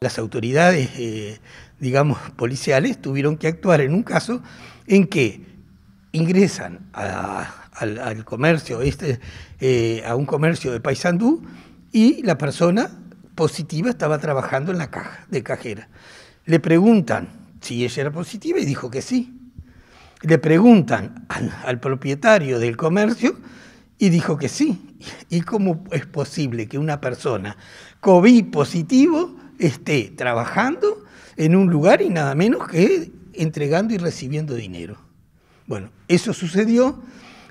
Las autoridades, eh, digamos, policiales tuvieron que actuar en un caso en que ingresan al, comercio, este, eh, a un comercio de Paysandú y la persona positiva estaba trabajando en la caja de cajera. Le preguntan si ella era positiva y dijo que sí. Le preguntan al, al propietario del comercio y dijo que sí. ¿Y cómo es posible que una persona COVID positivo esté trabajando en un lugar y nada menos que entregando y recibiendo dinero. Bueno, eso sucedió.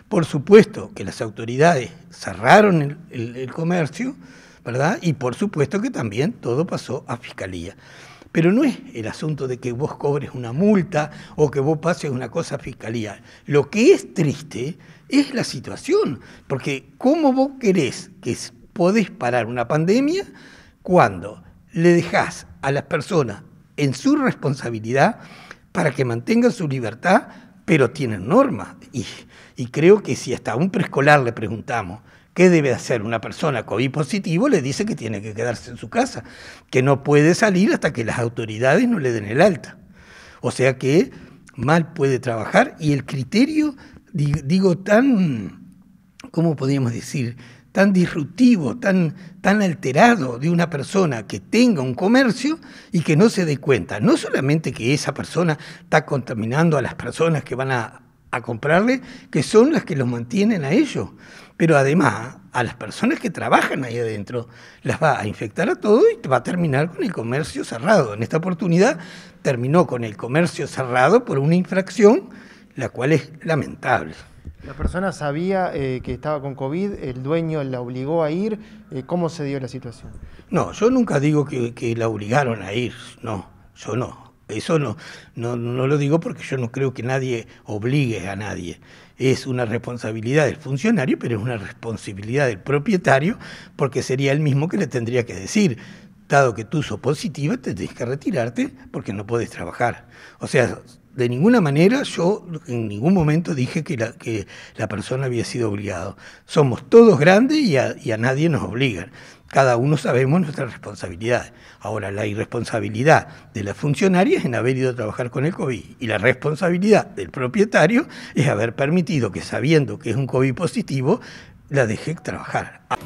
Por supuesto que las autoridades cerraron el, comercio, ¿verdad? Y por supuesto que también todo pasó a fiscalía. Pero no es el asunto de que vos cobres una multa o que vos pases una cosa a fiscalía. Lo que es triste es la situación, porque ¿cómo vos querés que podés parar una pandemia cuando le dejas a las personas en su responsabilidad para que mantengan su libertad, pero tienen normas. Y, creo que si hasta a un preescolar le preguntamos qué debe hacer una persona COVID positivo, le dice que tiene que quedarse en su casa, que no puede salir hasta que las autoridades no le den el alta. O sea que mal puede trabajar y el criterio, digo, tan, ¿cómo podríamos decir?, tan disruptivo, tan, tan alterado de una persona que tenga un comercio y que no se dé cuenta. No solamente que esa persona está contaminando a las personas que van a, a comprarle, que son las que los mantienen a ellos, pero además a las personas que trabajan ahí adentro, las va a infectar a todos y va a terminar con el comercio cerrado. En esta oportunidad terminó con el comercio cerrado por una infracción, la cual es lamentable. ¿La persona sabía eh, que estaba con COVID? ¿El dueño la obligó a ir? Eh, ¿Cómo se dio la situación? No, yo nunca digo que, la obligaron a ir, no, yo no. Eso no, no, no lo digo porque yo no creo que nadie obligue a nadie. Es una responsabilidad del funcionario, pero es una responsabilidad del propietario porque sería el mismo que le tendría que decir dado que tú sos positiva, te tienes que retirarte porque no puedes trabajar. O sea, de ninguna manera yo en ningún momento dije que la, que la persona había sido obligada. Somos todos grandes y a, nadie nos obligan. Cada uno sabemos nuestra responsabilidad. Ahora, la irresponsabilidad de la funcionaria es en haber ido a trabajar con el COVID y la responsabilidad del propietario es haber permitido que sabiendo que es un COVID positivo, la deje trabajar.